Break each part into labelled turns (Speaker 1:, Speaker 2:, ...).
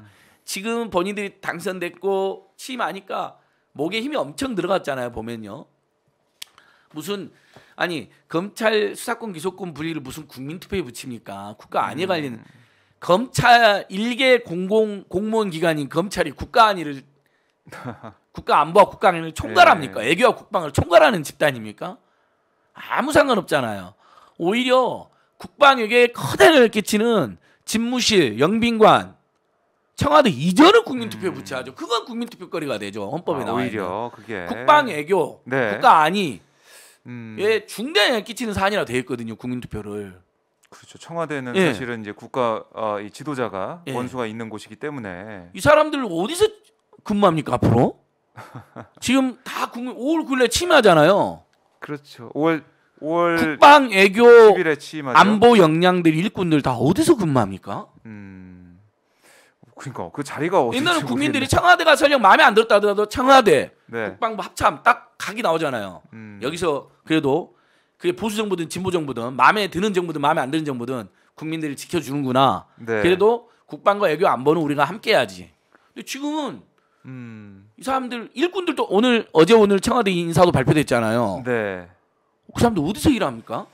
Speaker 1: 음. 지금 본인들이 당선됐고 취임하니까 목에 힘이 엄청 들어갔잖아요 보면요 무슨 아니 검찰 수사권 기소권 분리를 무슨 국민투표에 붙입니까 국가 안에 관련 음. 검찰 일개 공공 공무원 기관인 검찰이 국가 안위를 국가 안보와 국가 안위를 총괄합니까 예. 애교와 국방을 총괄하는 집단입니까 아무 상관없잖아요 오히려 국방에게 커다란 끼치는 집무실 영빈관 청와대 이전을 국민투표에 음. 붙여야죠. 그건 국민투표거리가 되죠. 헌법에 아, 나와 오히려 그게 국방 애교, 네. 국가 안위 음. 예, 중대한 영향 끼치는 사안이라 돼 있거든요. 국민투표를. 그렇죠.
Speaker 2: 청와대는 예. 사실은 이제 국가 어, 이 지도자가 예. 원수가 있는 곳이기 때문에 이
Speaker 1: 사람들 어디서 근무합니까 앞으로? 지금 다 국민 5월 9일에 취하잖아요 그렇죠. 5월 5월 국방 애교 안보 역량들 일꾼들 다 어디서 근무합니까? 음.
Speaker 2: 그러니까 그 자리가 옛날에 국민들이
Speaker 1: 청와대가 설령 마음에 안 들었다 하더라도 청와대 네. 국방부 합참 딱 각이 나오잖아요. 음. 여기서 그래도 그게 보수 정부든 진보 정부든 마음에 드는 정부든 마음에 안 드는 정부든 국민들을 지켜주는구나. 네. 그래도 국방과 외교 안보는 우리가 함께해야지. 근데 지금은 음. 이 사람들 일꾼들도 오늘 어제 오늘 청와대 인사도 발표됐잖아요. 네.
Speaker 2: 그 사람들 어디서 일합니까?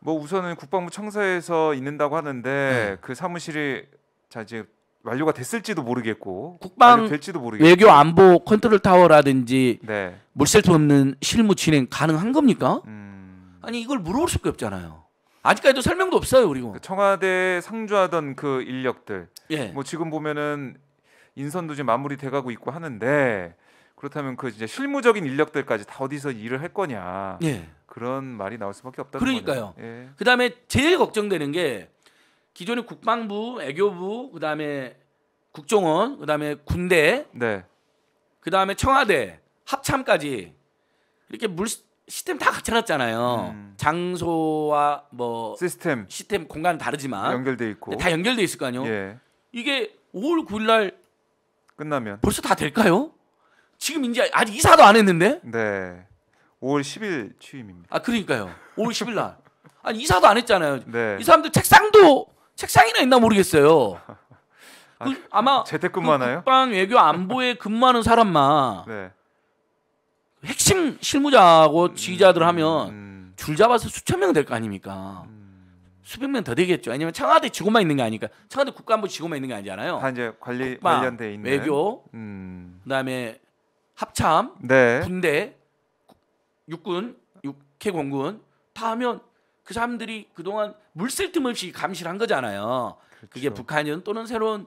Speaker 2: 뭐 우선은 국방부 청사에서 있는다고 하는데 네. 그 사무실이 자 지금 완료가 됐을지도 모르겠고 국방
Speaker 1: 될지도 모르겠고 외교 안보 컨트롤 타워라든지 네. 물셀터 없는 실무 진행 가능한 겁니까? 음... 아니 이걸 물어볼 수밖에 없잖아요. 아직까지도 설명도 없어요, 그리고 그러니까
Speaker 2: 청와대 상주하던 그 인력들, 예. 뭐 지금 보면은 인선도 지금 마무리돼가고 있고 하는데 그렇다면 그 이제 실무적인 인력들까지 다 어디서 일을 할 거냐? 예.
Speaker 1: 그런 말이 나올 수밖에 없다는 거죠. 그러니까요. 예. 그다음에 제일 걱정되는 게 기존의 국방부, 애교부, 그다음에 국정원, 그다음에 군대, 네. 그다음에 청와대 합참까지 이렇게 물 시스템 다 같이 놨잖아요 음. 장소와 뭐 시스템, 시스템 공간은 다르지만 연결돼 있고 다 연결돼 있을 거 아니에요. 예. 이게 5월 9일 날 끝나면 벌써 다 될까요? 지금 이제 아직 이사도 안 했는데? 네. 5월 10일 취임입니다. 아 그러니까요. 5월 10일 날. 아니 이사도 안 했잖아요. 네. 이 사람들 책상도 책상이나 있나 모르겠어요. 아, 그, 마 재택근무하나요? 그 외교 안보에 근무하는 사람만 네. 핵심 실무자고 음, 지휘자들 하면 음, 음. 줄 잡아서 수천 명 될 거 아닙니까? 수백 명 더 되겠죠. 왜냐면 청와대 직원만 있는 게 아니니까 청와대 국가안보 직원만 있는 게 아니잖아요. 다 이제 관리 국방, 관련돼 있는 외교, 음. 그다음에 합참, 네. 군대, 육군, 육해공군 다 하면 그 사람들이 그동안 물쓸틈 없이 감시를 한 거잖아요. 그렇죠. 그게 북한이든 또는 새로운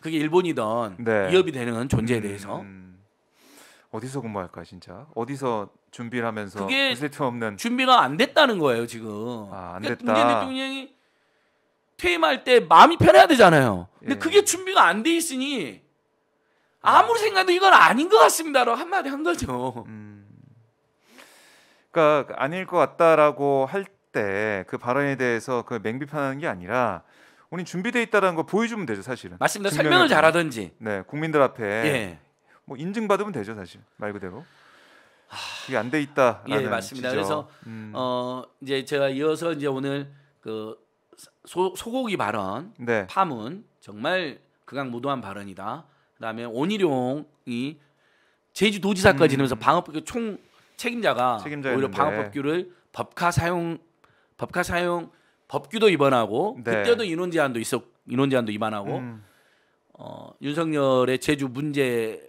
Speaker 1: 그게 일본이든 네. 위협이 되는
Speaker 2: 존재에 음, 대해서 음, 음, 어디서 근무할까 진짜 어디서 준비를 하면서 그게
Speaker 1: 쓸데없는 준비가 안 됐다는 거예요 지금. 아, 안 그러니까 됐다. 문재인 대통령이 퇴임할 때 마음이 편해야 되잖아요. 근데 예. 그게 준비가 안 돼 있으니 아무리 생각해도 이건 아닌 것 같습니다라고 한마디 한 거죠. 음.
Speaker 2: 그러니까 아닐 것 같다라고 할 때그 발언에 대해서 그 맹비판하는 게 아니라 우린 준비돼 있다라는 거 보여주면 되죠 사실은. 맞습니다. 설명을 잘하든지. 네, 국민들 앞에 예. 뭐 인증받으면 되죠 사실 말 그대로. 그게 안 돼 있다. 예, 맞습니다. 지적. 그래서 음.
Speaker 1: 어 이제 제가 이어서 이제 오늘 그 소, 소고기 발언, 네. 파문 정말 극악무도한 발언이다. 그다음에 온일용이 제주도지사까지 되면서 음. 방어법 총 책임자가 책임자였 오히려 방어법규를 법카 사용 법카 사용 법규도 위반하고 네. 그때도 인원 제한도 있었 인원 제한도 위반하고 음. 어, 윤석열의 제주 문제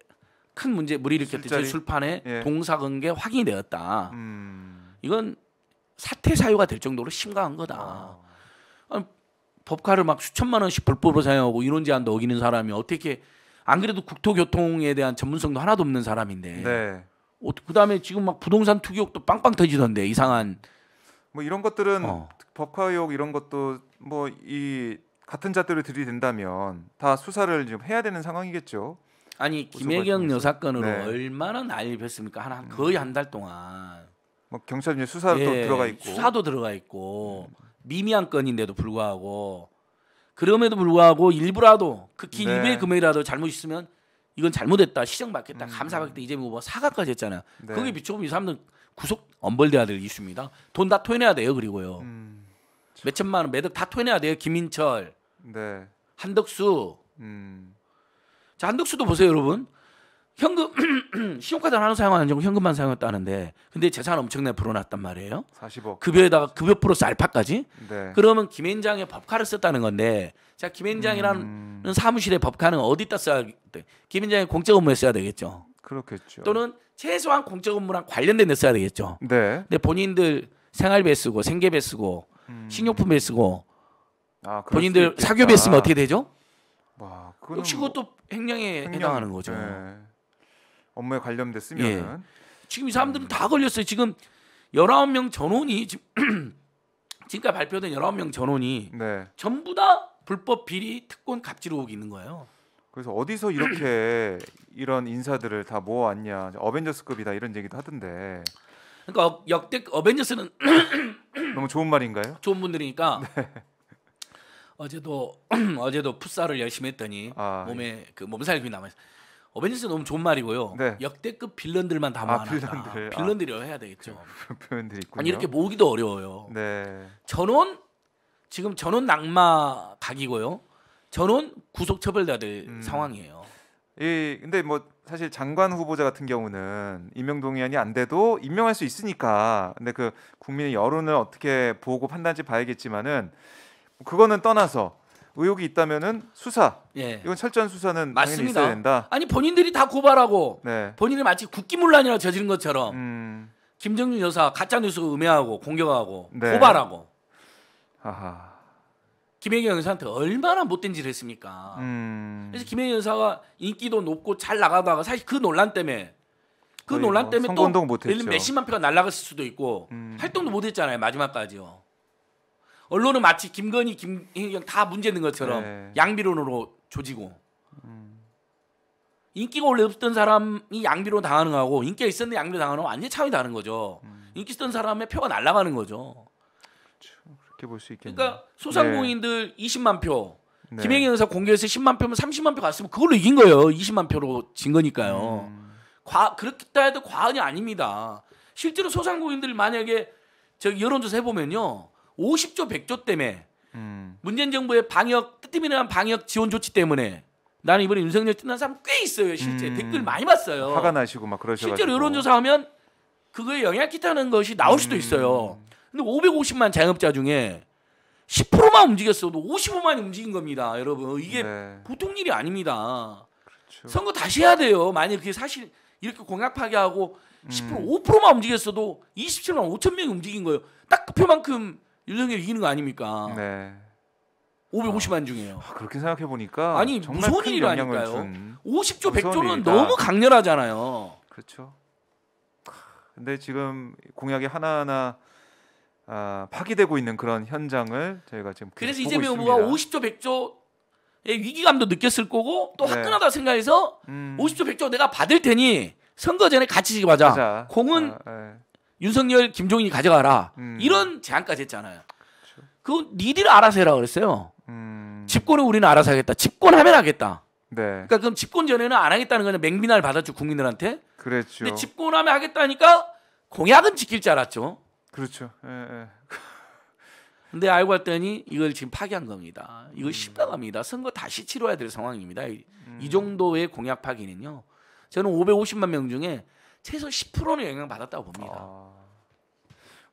Speaker 1: 큰 문제 물이 일으켰던 제 술판에 예. 동사관계 확인이 되었다. 음. 이건 사태 사유가 될 정도로 심각한 거다. 아. 법카를 막 수천만 원씩 불법으로 사용하고 인원 제한도 어기는 사람이 어떻게 안 그래도 국토교통에 대한 전문성도 하나도 없는 사람인데 네. 어, 그다음에 지금 막 부동산 투기욕도 빵빵 터지던데 이상한 뭐 이런 것들은 어.
Speaker 2: 법화 의혹 이런 것도 뭐 이 같은 자들을 들이댄다면 다 수사를 좀 해야 되는 상황이겠죠. 아니 김혜경 여사 건으로 네.
Speaker 1: 얼마나 난리 폈습니까? 하나 음. 거의 한 달 동안. 뭐 경찰 이제 수사도 예, 들어가 있고 수사도 들어가 있고 음. 미미한 건인데도 불구하고 그럼에도 불구하고 일부라도 특히 네. 일부의 금액이라도 잘못 있으면 이건 잘못했다 시정 받겠다 음. 감사 받겠다 음. 이재명 사과까지 했잖아요. 네. 그게 미쳐보면 이 사람들 구속 엄벌돼야 될 이슈입니다. 돈 다 토해내야 돼요. 그리고요. 음, 몇 천만 원 매덕 다 토해내야 돼요. 김인철, 네. 한덕수. 음. 자 한덕수도 보세요, 여러분. 현금 신용카드 하나 사용하는 정도 현금만 사용했다는데 근데 재산 엄청나게 불어났단 말이에요. 40억. 급여에다가 그 급여 그 플러스 알파까지. 네. 그러면 김앤장의 법카를 썼다는 건데 자 김앤장이라는 음. 사무실의 법카는 어디다 써야 돼? 김앤장의 공적 업무에 써야 되겠죠. 그렇겠죠. 또는 최소한 공적 업무랑 관련된 데 써야 되겠죠. 네. 근데 본인들 생활비 쓰고 생계비 쓰고 음. 식료품에 쓰고 아, 본인들 사교비 쓰면 어떻게 되죠? 와, 역시 그것도 횡령에 횡령, 해당하는 거죠. 네. 업무에 관련돼 쓰면 예. 지금 이 사람들은 음. 다 걸렸어요. 지금 열아홉 명 전원이 지금 지금까지 발표된 열아홉 명 전원이 네. 전부 다 불법 비리 특권 갑질 의혹이 있는 거예요. 그래서 어디서 이렇게
Speaker 2: 이런 인사들을 다 모아왔냐 어벤져스급이다 이런 얘기도 하던데
Speaker 1: 그러니까 역대 어벤져스는 너무 좋은 말인가요? 좋은 분들이니까 네. 어제도 어제도 풋살을 열심히 했더니 아, 예. 몸에 예. 그 몸살균이 남아 있어. 벤져스 너무 좋은 말이고요. 네. 역대급 빌런들만 다 아, 모아놨다. 아, 빌런들. 빌런들이라 해야 되겠죠.
Speaker 2: 그, 표현들이 있군요. 아니 이렇게
Speaker 1: 모기도 어려워요. 네. 전원 지금 전원 낙마 각이고요. 전원 구속 처벌돼야 될 음. 상황이에요. 이
Speaker 2: 근데 뭐 사실 장관 후보자 같은 경우는 임명 동의안이 안 돼도 임명할 수 있으니까 근데 그 국민의 여론을 어떻게 보고 판단지 봐야겠지만은 그거는
Speaker 1: 떠나서 의혹이 있다면은 수사. 예. 이건 철저한 수사는 맞습니다. 있어야 된다. 아니 본인들이 다 고발하고 네. 본인을 마치 국기문란이라 저지른 것처럼 음. 김정준 여사 가짜 뉴스 음해하고 공격하고 네. 고발하고. 아하. 김혜경 여사한테 얼마나 못된 짓을 했습니까?
Speaker 2: 음.
Speaker 1: 그래서 김혜경 여사가 인기도 높고 잘 나가다가 사실 그 논란 때문에 그 논란 뭐 때문에 뭐또 예를 몇십만 표가 날라갔을 수도 있고 음. 활동도 못했잖아요 마지막까지요. 언론은 마치 김건희, 김혜경 다 문제 있는 것처럼 네. 양비론으로 조지고 음. 인기가 원래 없던 사람이 양비론 당하는 거하고 인기가 있었는데 양비론 당하는 거 완전 차원이 다른 거죠. 음. 인기 있던 사람의 표가 날라가는 거죠. 그렇죠. 그렇게 볼수 있겠네요. 그러니까 소상공인들 네. 20만 표, 네. 김행희 의사 공개에서 10만 표면 30만 표 갔으면 그걸로 이긴 거예요. 20만 표로 진 거니까요. 음. 과 그렇다 해도 과언이 아닙니다. 실제로 소상공인들 만약에 저 여론조사 해보면요, 50조 100조 때문에 음. 문재인 정부의 방역 뜨뜻미한 방역 지원 조치 때문에 나는 이번에 윤석열 뜬다는 사람 꽤 있어요. 실제 음. 댓글 많이 봤어요. 화가
Speaker 2: 나시고 막 그러셔. 실제로
Speaker 1: 여론조사하면 그거에 영향 끼치는 것이 나올 수도 음. 있어요. 근데 550만 자영업자 중에 10%만 움직였어도 55만이 움직인 겁니다, 여러분. 이게 네. 보통 일이 아닙니다. 그렇죠. 선거 다시 해야 돼요. 만약 그게 사실 이렇게 공약 파괴하고 음. 10% 5%만 움직였어도 27만 5천 명이 움직인 거예요. 딱 그 표만큼 윤석열이 이기는 거 아닙니까? 네. 550만 어. 중에요. 아, 그렇게 생각해 보니까 아니 무서운 일이라니까요. 50조 100조는 일이다. 너무
Speaker 2: 강렬하잖아요. 그렇죠. 근데 지금 공약이 하나하나 아, 파기되고 있는 그런 현장을 저희가 지금 그래서 이재명 후보가
Speaker 1: 50조 100조의 위기감도 느꼈을 거고 또 네. 화끈하다 네. 생각해서 음. 50조 100조 내가 받을 테니 선거 전에 같이 지자 가자. 공은 아, 네. 윤석열, 김종인이 가져가라. 음. 이런 제안까지 했잖아요. 그렇죠. 그건 니들 알아서 해라 그랬어요. 음. 집권을 우리는 알아서 하겠다. 집권하면 하겠다. 네. 그러니까 그럼 집권 전에는 안 하겠다는 거는 맹비난을 받았죠 국민들한테. 그렇죠. 근데 집권하면 하겠다니까 공약은 지킬 줄 알았죠. 그렇죠. 예, 예. 근데 알고 봤더니 이걸 지금 파기한 겁니다. 이거 음. 십나갑니다. 선거 다시 치러야 될 상황입니다. 음. 이 정도의 공약 파기는요. 저는 550만 명 중에 최소 10%는 영향 받았다고 봅니다. 아.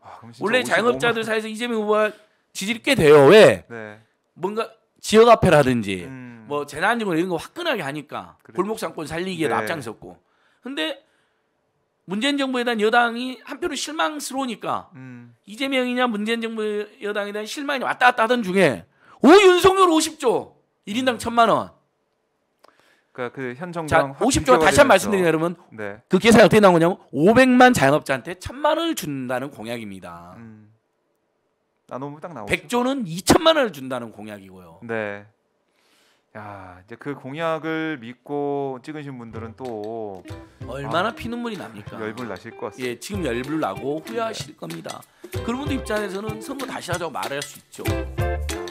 Speaker 1: 와, 원래 자영업자들 사이에서 이재명 후보가 지지율이 꽤 돼요. 왜? 네. 뭔가 지역 앞에라든지 음. 뭐 재난지원 이런 거 화끈하게 하니까 그래. 골목 상권 살리기에 네. 앞장섰고. 근데 문재인 정부에 대한 여당이 한편으로 실망스러우니까 음. 이재명이냐 문재인 정부 여당에 대한 실망이 왔다 갔다 하던 중에 오 윤석열 50조 1인당 1 음. 0 0 0만 원.
Speaker 2: 그러까그현 정당 50조 다시 한번 말씀드리면 여러분 네. 그 계산이 어떻게
Speaker 1: 나온 거냐면 500만 자영업자한테 1 0 0 0만 원을 준다는 공약입니다. 음. 나 너무 딱 나오죠. 100조는 2 0 0 0만 원을 준다는
Speaker 2: 공약이고요. 네. 야 이제 그 공약을 믿고 찍으신 분들은
Speaker 1: 음. 또 얼마나 아, 피눈물이 납니까? 열불 나실 것 예, 같습니다. 예, 지금 열불 나고 후회하실 네. 겁니다. 그 분들 입장에서는 선거 다시 하자고 말할 수 있죠.